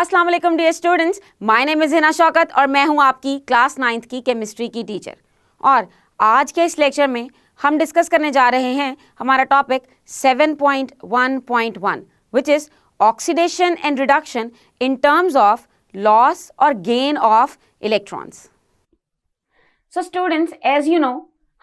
अस्सलाम वालेकुम dear students my name is Hina Shaukat और मैं हूं आपकी क्लास नाइन्थ की केमिस्ट्री की टीचर और आज के इस लेक्चर में हम डिस्कस करने जा रहे हैं हमारा topic 7.1.1 which is oxidation and reduction in terms of loss और gain of electrons so students as you know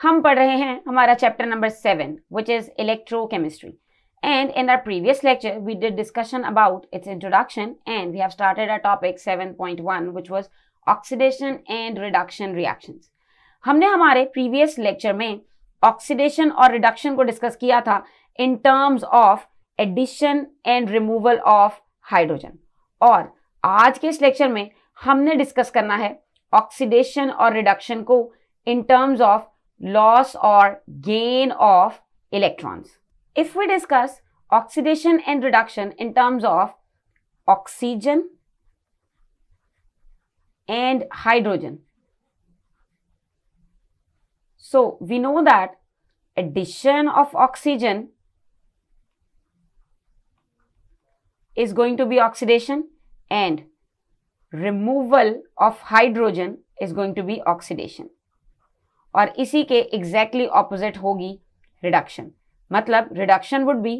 हम पढ़ रहे हैं हमारा chapter number seven which is electrochemistry And in our previous lecture, we did discussion about its introduction and we have started our topic 7.1 which was oxidation and reduction reactions हमने हमारे previous lecture में oxidation और reduction को discuss किया था in terms of addition and removal of hydrogen और आज के इस लेक्चर में हमने डिस्कस करना है ऑक्सीडेशन और रिडक्शन को इन टर्म्स ऑफ लॉस और gain of electrons If we discuss oxidation and reduction in terms of oxygen and hydrogen. So, we know that addition of oxygen is going to be oxidation and removal of hydrogen is going to be oxidation. or इसी के exactly opposite होगी reduction. मतलब reduction would be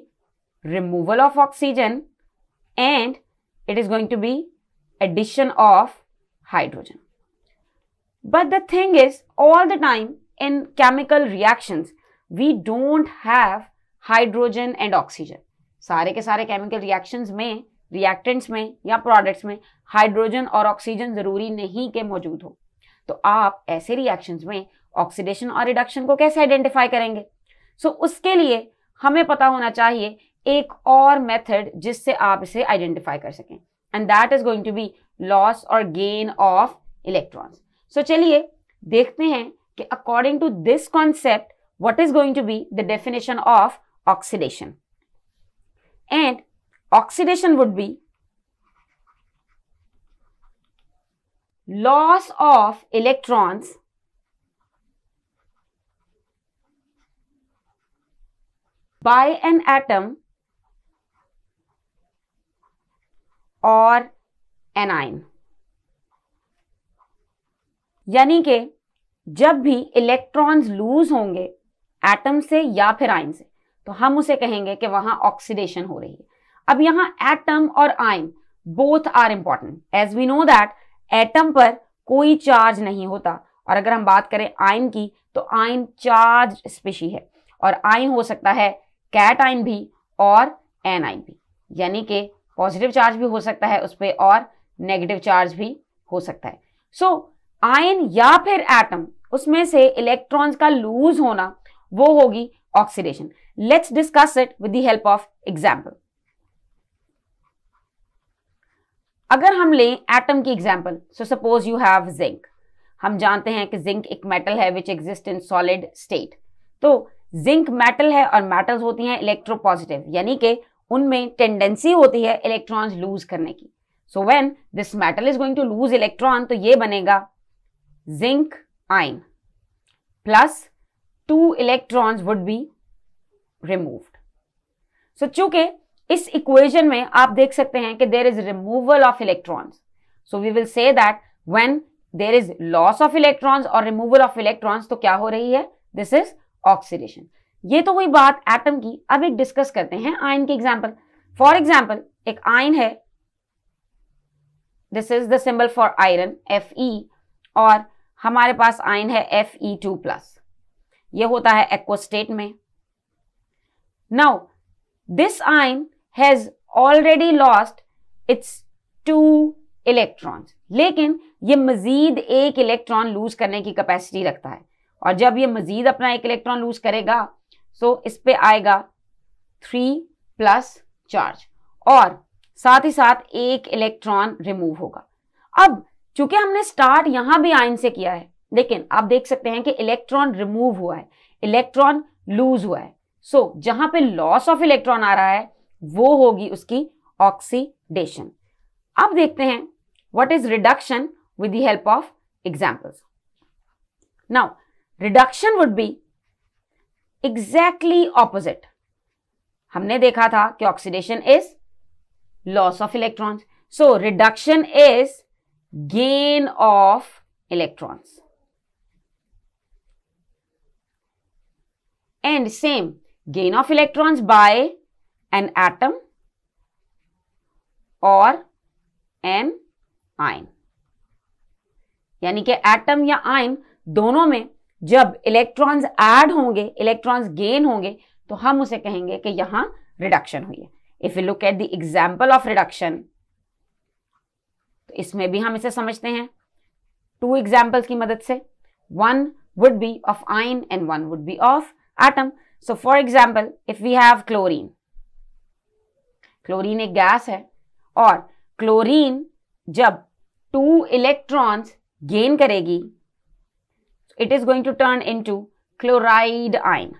removal of oxygen and it is going to be addition of hydrogen but the thing is all the time in chemical reactions we don't have hydrogen and oxygen सारे के सारे chemical reactions में reactants में या products में hydrogen और oxygen जरूरी नहीं के मौजूद हो तो आप ऐसे रिएक्शंस में ऑक्सीडेशन और रिडक्शन को कैसे आइडेंटिफाई करेंगे सो so, उसके लिए हमें पता होना चाहिए एक और मेथड जिससे आप इसे आइडेंटिफाई कर सकें and that is going to be loss और गेन ऑफ इलेक्ट्रॉन्स सो चलिए देखते हैं कि according to this concept what is going to be the definition of oxidation and oxidation would be loss of electrons by an atom or anion. यानी कि जब भी electrons loose होंगे atom से या फिर आयन से तो हम उसे कहेंगे कि वहां ऑक्सीडेशन हो रही है अब यहां एटम और ion both are important as we know that atom पर कोई चार्ज नहीं होता और अगर हम बात करें आयन की तो आयन चार्ज स्पेशी है और आयन हो सकता है कैट आइन भी और एन आइन भी यानी कि पॉजिटिव चार्ज भी हो सकता है उस पर और नेगेटिव चार्ज भी हो सकता है सो so, आयन या फिर एटम उसमें से इलेक्ट्रॉन्स का लूज होना वो होगी oxidation let's discuss it with the help of example अगर हम लें एटम की example so suppose you have zinc हम जानते हैं कि जिंक एक मेटल है which exist in solid state तो जिंक मेटल है और मेटल्स होती हैं इलेक्ट्रोपॉजिटिव यानी कि उनमें टेंडेंसी होती है इलेक्ट्रॉन्स लूज करने की so when this metal is going to lose electron तो ये बनेगा zinc ion plus two electrons would be removed so चूंकि इस इक्वेशन में आप देख सकते हैं कि there is removal of electrons so we will say that when there is loss of electrons और रिमूवल ऑफ इलेक्ट्रॉन्स तो क्या हो रही है दिस इज ऑक्सीडेशन ये तो हुई बात एटम की अब एक डिस्कस करते हैं आयन के एग्जाम्पल फॉर एग्जाम्पल एक आयन है this is the symbol for iron F E और हमारे पास आयन है एफ ई टू प्लस ये होता है एक्वा स्टेट में now this ion has already lost its two electrons लेकिन ये मजीद एक इलेक्ट्रॉन लूज करने की कैपेसिटी रखता है और जब ये मजीद अपना एक इलेक्ट्रॉन लूज करेगा सो इस पर आएगा थ्री प्लस चार्ज और साथ ही साथ एक इलेक्ट्रॉन रिमूव होगा अब चूंकि हमने स्टार्ट यहां भी आयन से किया है लेकिन आप देख सकते हैं कि इलेक्ट्रॉन रिमूव हुआ है इलेक्ट्रॉन लूज हुआ है सो so, जहां पे लॉस ऑफ इलेक्ट्रॉन आ रहा है वो होगी उसकी ऑक्सीडेशन अब देखते हैं what is reduction with the help of examples now reduction would be exactly opposite हमने देखा था कि oxidation is loss of electrons so reduction is gain of electrons and same gain of electrons by an atom और an ion यानी कि atom या ion दोनों में जब इलेक्ट्रॉन्स ऐड होंगे इलेक्ट्रॉन्स गेन होंगे तो हम उसे कहेंगे कि यहां रिडक्शन हुई है if you look at the example of reduction तो इसमें भी हम इसे समझते हैं टू एग्जाम्पल्स की मदद से one would be of ion and one would be of atom so for example if we have chlorine chlorine एक गैस है और क्लोरीन जब टू इलेक्ट्रॉन्स गेन करेगी it is going to turn into chloride ion.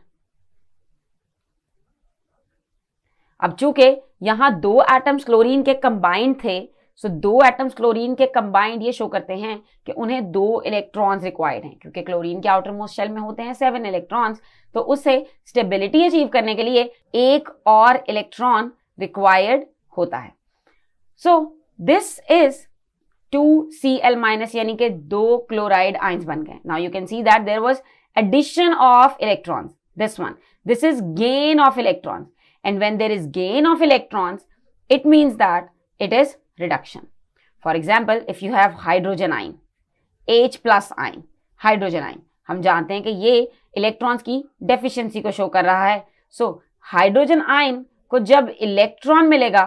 अब चूंकि यहां दो atoms chlorine के कंबाइंड थे सो दो एटम्स क्लोरीन के कंबाइंड ये शो करते हैं कि उन्हें दो इलेक्ट्रॉन्स रिक्वायर्ड हैं क्योंकि क्लोरीन के आउटर मोस्ट शेल में होते हैं सेवन इलेक्ट्रॉन्स तो उसे स्टेबिलिटी अचीव करने के लिए एक और इलेक्ट्रॉन रिक्वायर्ड होता है so this is two C L minus यानी कि दो क्लोराइड आइंस बन गए now you can see that there was addition of electron this one this is gain of electron and when there is gain of electrons it means that it is reduction for example if you have hydrogen ion H plus ion hydrogen ion हम जानते हैं कि ये electrons की deficiency को show कर रहा है सो हाइड्रोजन आयन को जब इलेक्ट्रॉन मिलेगा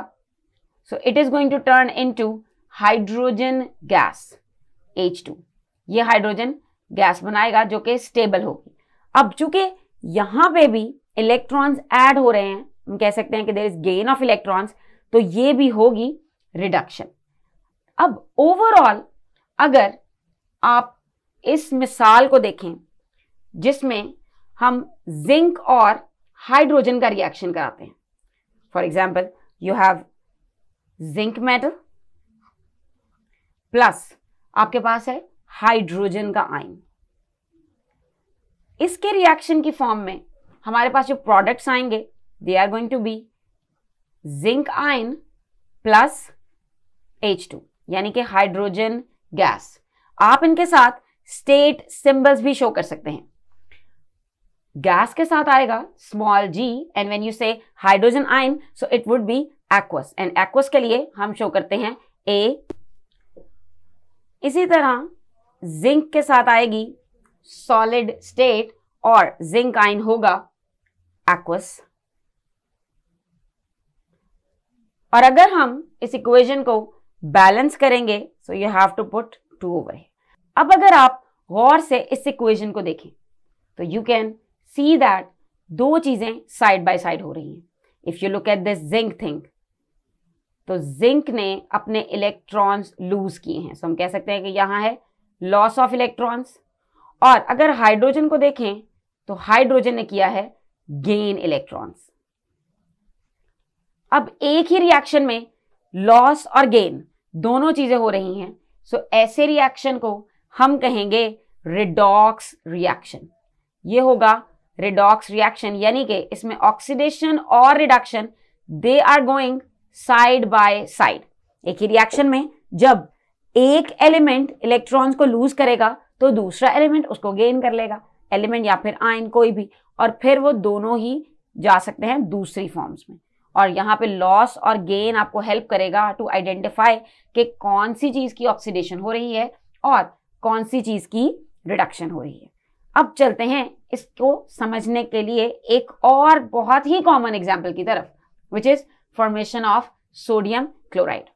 so it is going to turn into hydrogen gas H2 ये हाइड्रोजन गैस बनाएगा जो कि स्टेबल होगी अब चूंकि यहाँ पे भी इलेक्ट्रॉन्स ऐड हो रहे हैं हम कह सकते हैं कि there is gain of electrons तो ये भी होगी रिडक्शन अब ओवरऑल अगर आप इस मिसाल को देखें जिसमें हम जिंक और हाइड्रोजन का रिएक्शन कराते हैं for example you have zinc metal plus आपके पास है हाइड्रोजन का आयन इसके रिएक्शन की फॉर्म में हमारे पास जो प्रोडक्ट्स आएंगे they are going to be zinc ion plus H two यानी कि हाइड्रोजन गैस आप इनके साथ स्टेट सिंबल्स भी शो कर सकते हैं गैस के साथ आएगा small G and when you say hydrogen ion so it would be aqueous and aqueous के लिए हम शो करते हैं ए इसी तरह जिंक के साथ आएगी सॉलिड स्टेट और जिंक आइन होगा एक्वस और अगर हम इस इक्वेशन को बैलेंस करेंगे so you have to put two over अब अगर आप गौर से इस इक्वेशन को देखें तो यू कैन सी दैट दो चीज़ें साइड बाय साइड हो रही हैं if you look at this zinc thing तो जिंक ने अपने इलेक्ट्रॉन्स लूज किए हैं सो हम कह सकते हैं कि यहां है लॉस ऑफ इलेक्ट्रॉन्स और अगर हाइड्रोजन को देखें तो हाइड्रोजन ने किया है गेन इलेक्ट्रॉन्स अब एक ही रिएक्शन में लॉस और गेन दोनों चीजें हो रही हैं सो ऐसे रिएक्शन को हम कहेंगे रिडॉक्स रिएक्शन ये होगा रिडॉक्स रिएक्शन यानी कि इसमें ऑक्सीडेशन और reduction they are going side by side एक ही रिएक्शन में जब एक एलिमेंट इलेक्ट्रॉन्स को लूज करेगा तो दूसरा एलिमेंट उसको गेन कर लेगा एलिमेंट या फिर आयन कोई भी और फिर वो दोनों ही जा सकते हैं दूसरी फॉर्म्स में और यहाँ पे लॉस और गेन आपको हेल्प करेगा टू आइडेंटिफाई कि कौन सी चीज़ की ऑक्सीडेशन हो रही है और कौन सी चीज़ की रिडक्शन हो रही है अब चलते हैं इसको समझने के लिए एक और बहुत ही कॉमन एग्जाम्पल की तरफ which is formation of sodium chloride.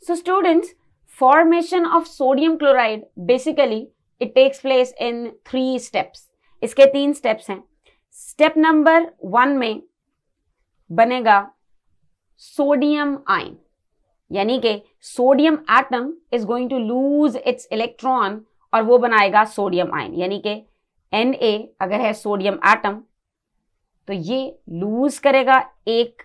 So students, formation of sodium chloride basically it takes place in three steps. इसके तीन steps हैं. Step number one में बनेगा sodium ion. यानी कि sodium atom is going to lose its electron और वो बनाएगा sodium ion. यानी कि Na अगर है sodium atom तो ये lose करेगा एक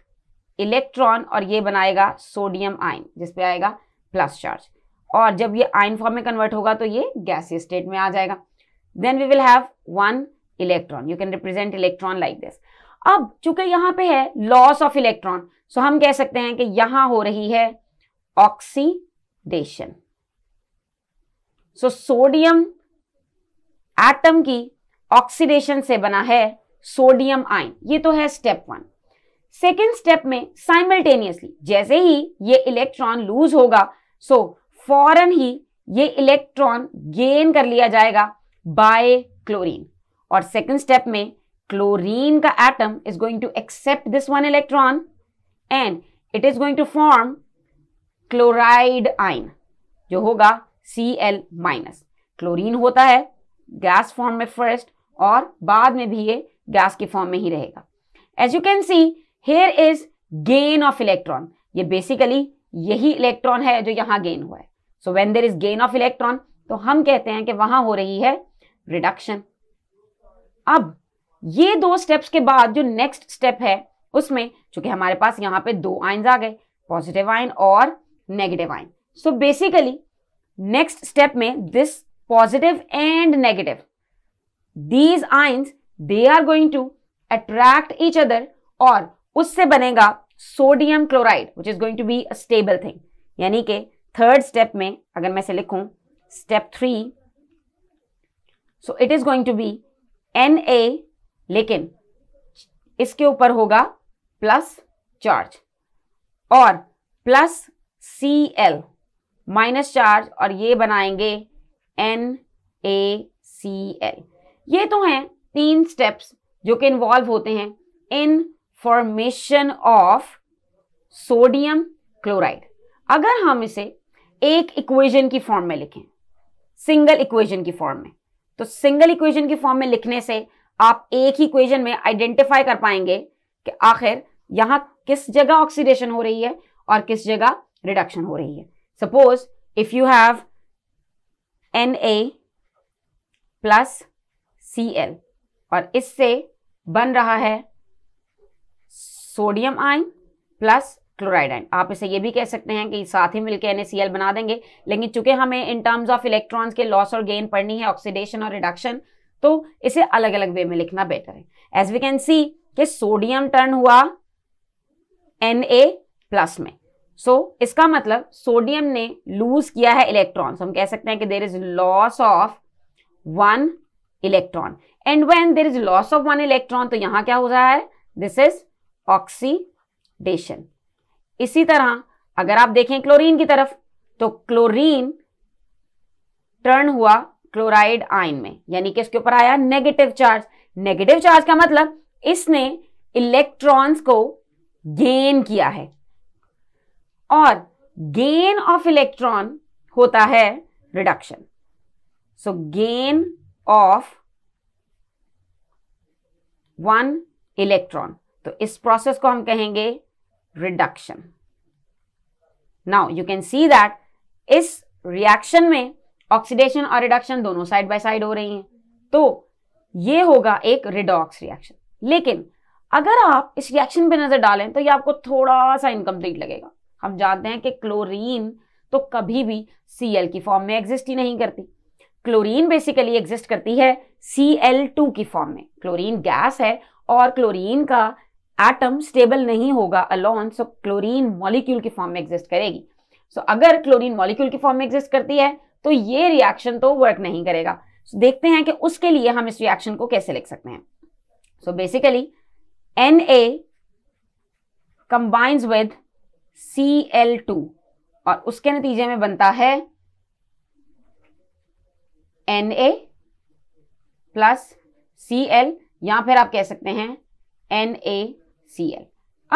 इलेक्ट्रॉन और ये बनाएगा सोडियम आयन जिसपे आएगा प्लस चार्ज और जब ये आयन फॉर्म में कन्वर्ट होगा तो ये गैसी स्टेट में आ जाएगा then we will have one electron you can represent electron like this अब चूंकि यहां पे है लॉस ऑफ इलेक्ट्रॉन सो हम कह सकते हैं कि यहां हो रही है ऑक्सीडेशन सो सोडियम एटम की ऑक्सीडेशन से बना है सोडियम आयन ये तो है स्टेप वन सेकेंड स्टेप में साइमल्टेनियसली जैसे ही ये इलेक्ट्रॉन लूज होगा सो so, फॉरन ही ये इलेक्ट्रॉन गेन कर लिया जाएगा बाय क्लोरीन और सेकेंड स्टेप में क्लोरीन का atom is going to accept this one electron and it is going to form chloride ion जो होगा सी एल माइनस क्लोरीन होता है गैस फॉर्म में फर्स्ट और बाद में भी ये गैस के फॉर्म में ही रहेगा as you can see here is gain of electron ये बेसिकली यही इलेक्ट्रॉन है जो यहां गेन हुआ है so when there is gain of electron तो हम कहते हैं कि वहां हो रही है रिडक्शन अब ये दो स्टेप्स के बाद जो नेक्स्ट स्टेप है उसमें चूंकि हमारे पास यहां पे दो आइन्स आ गए पॉजिटिव आइन और negative ion so basically next step में this positive and negative these ions they are going to attract each other और उससे बनेगा sodium chloride which is going to be a stable thing यानी कि third step में अगर मैं से लिखूं step three so it is going to be N A लेकिन इसके ऊपर होगा प्लस चार्ज और plus C L minus charge और ये बनाएंगे एन ए सी एल ये तो हैं तीन स्टेप्स जो कि इन्वॉल्व होते हैं in formation of sodium chloride अगर हम इसे एक इक्वेशन की फॉर्म में लिखें सिंगल इक्वेशन की फॉर्म में तो सिंगल इक्वेशन की फॉर्म में लिखने से आप एक ही इक्वेशन में आइडेंटिफाई कर पाएंगे कि आखिर यहां किस जगह ऑक्सीडेशन हो रही है और किस जगह रिडक्शन हो रही है suppose if you have N A plus C L और इससे बन रहा है sodium ion plus chloride ion आप इसे ये भी कह सकते हैं कि साथ ही मिलकर एन बना देंगे लेकिन चूंकि हमें इन टर्म्स ऑफ इलेक्ट्रॉन्स के लॉस और गेन पढ़नी है ऑक्सीडेशन और रिडक्शन तो इसे अलग अलग वे में लिखना बेटर है एज वी कैन सी कि सोडियम टर्न हुआ एन प्लस में सो so, इसका मतलब सोडियम ने लूज किया है इलेक्ट्रॉन्स हम कह सकते हैं कि there is loss of one electron and when there is loss of one electron तो यहां क्या हो रहा है दिस इज ऑक्सीडेशन इसी तरह अगर आप देखें क्लोरीन की तरफ तो क्लोरीन टर्न हुआ क्लोराइड आयन में यानी कि इसके ऊपर आया नेगेटिव चार्ज नेगेटिव चार्ज का मतलब इसने इलेक्ट्रॉन्स को गेन किया है और गेन ऑफ इलेक्ट्रॉन होता है reduction so gain of one electron तो इस प्रोसेस को हम कहेंगे reduction now you can see that इस रिएक्शन में ऑक्सीडेशन और रिडक्शन दोनों साइड बाय साइड हो रही हैं तो ये होगा एक रिडॉक्स रिएक्शन लेकिन अगर आप इस रिएक्शन पे नजर डालें तो ये आपको थोड़ा सा इनकम्प्लीट लगेगा हम जानते हैं कि क्लोरीन तो कभी भी सीएल की फॉर्म में एग्जिस्ट ही नहीं करती क्लोरीन बेसिकली एग्जिस्ट करती है सी की फॉर्म में क्लोरीन गैस है और क्लोरीन का एटम स्टेबल नहीं होगा अलोन सो क्लोरीन मॉलिक्यूल के फॉर्म में एग्जिस्ट करेगी सो so, अगर क्लोरीन मॉलिक्यूल के फॉर्म में एग्जिस्ट करती है तो ये रिएक्शन तो वर्क नहीं करेगा so, देखते हैं कि उसके लिए हम इस रिएक्शन को कैसे लिख सकते हैं so basically N A combines with C L two और उसके नतीजे में बनता है N A plus C L या फिर आप कह सकते हैं एन ए सी एल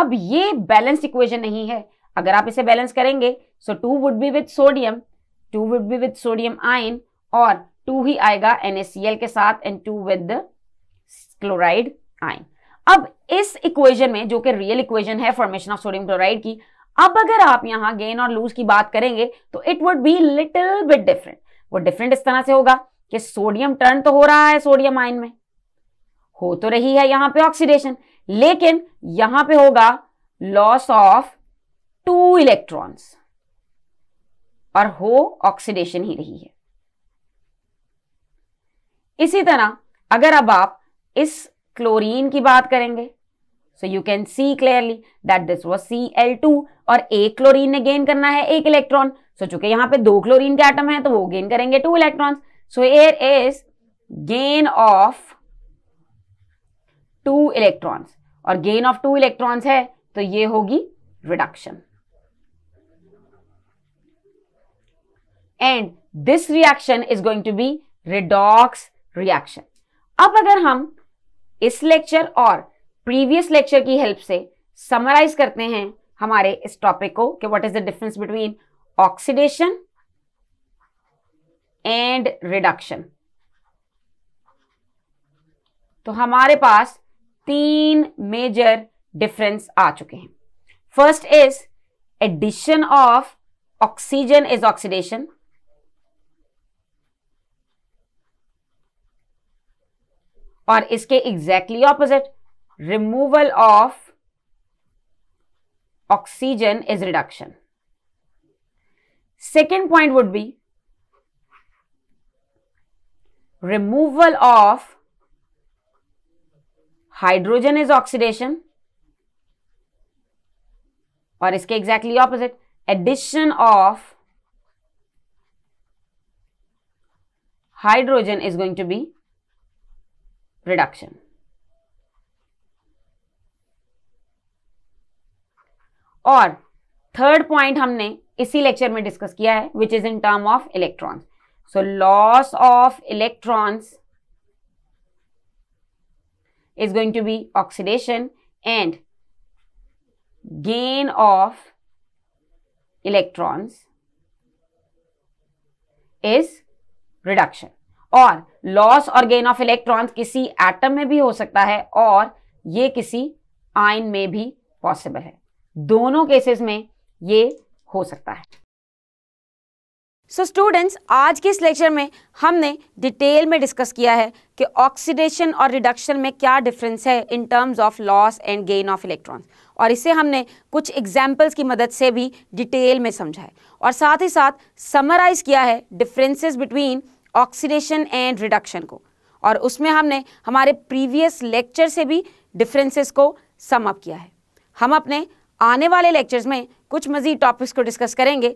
अब ये बैलेंस इक्वेशन नहीं है अगर आप इसे बैलेंस करेंगे so two would be with sodium two would be with sodium ion और टू ही आएगा NaCl के साथ and two with chloride ion अब इस इक्वेशन में जो कि रियल इक्वेशन है फॉर्मेशन ऑफ सोडियम क्लोराइड की अब अगर आप यहां गेन और लूज की बात करेंगे तो it would be little bit different वो डिफरेंट इस तरह से होगा कि सोडियम टर्न तो हो रहा है सोडियम आयन में हो तो रही है यहां पे ऑक्सीडेशन लेकिन यहां पे होगा लॉस ऑफ टू इलेक्ट्रॉन्स और हो ऑक्सीडेशन ही रही है इसी तरह अगर अब आप इस क्लोरीन की बात करेंगे so you can see clearly that this was C L two और एक क्लोरीन ने गेन करना है एक इलेक्ट्रॉन सो चूंकि यहां पे दो क्लोरीन के आइटम है तो वो गेन करेंगे two electron so here is gain of two electrons और गेन ऑफ टू इलेक्ट्रॉन्स है तो ये होगी reduction and this reaction is going to be redox reaction अब अगर हम इस लेक्चर और प्रीवियस लेक्चर की हेल्प से समराइज करते हैं हमारे इस टॉपिक को कि what is the difference between oxidation and reduction तो हमारे पास तीन मेजर डिफरेंस आ चुके हैं first is addition of oxygen is oxidation और इसके exactly opposite removal of oxygen is reduction second point would be removal of hydrogen is oxidation और इसके exactly opposite addition of hydrogen is going to be reduction और third point हमने इसी lecture में discuss किया है which is in term of electrons so loss of electrons is going to be oxidation and gain of electrons is reduction और loss और gain of electrons किसी atom में भी हो सकता है और ये किसी आयन में भी पॉसिबल है दोनों केसेस में ये हो सकता है सो so स्टूडेंट्स आज के इस लेक्चर में हमने डिटेल में डिस्कस किया है कि ऑक्सीडेशन और रिडक्शन में क्या डिफरेंस है in terms of loss and gain of electrons और इसे हमने कुछ एग्जाम्पल्स की मदद से भी डिटेल में समझा है और साथ ही साथ समराइज किया है differences between oxidation and reduction को और उसमें हमने हमारे प्रीवियस लेक्चर से भी डिफरेंसेस को सम किया है हम अपने आने वाले लेक्चर्स में कुछ मज़ीद टॉपिक्स को डिस्कस करेंगे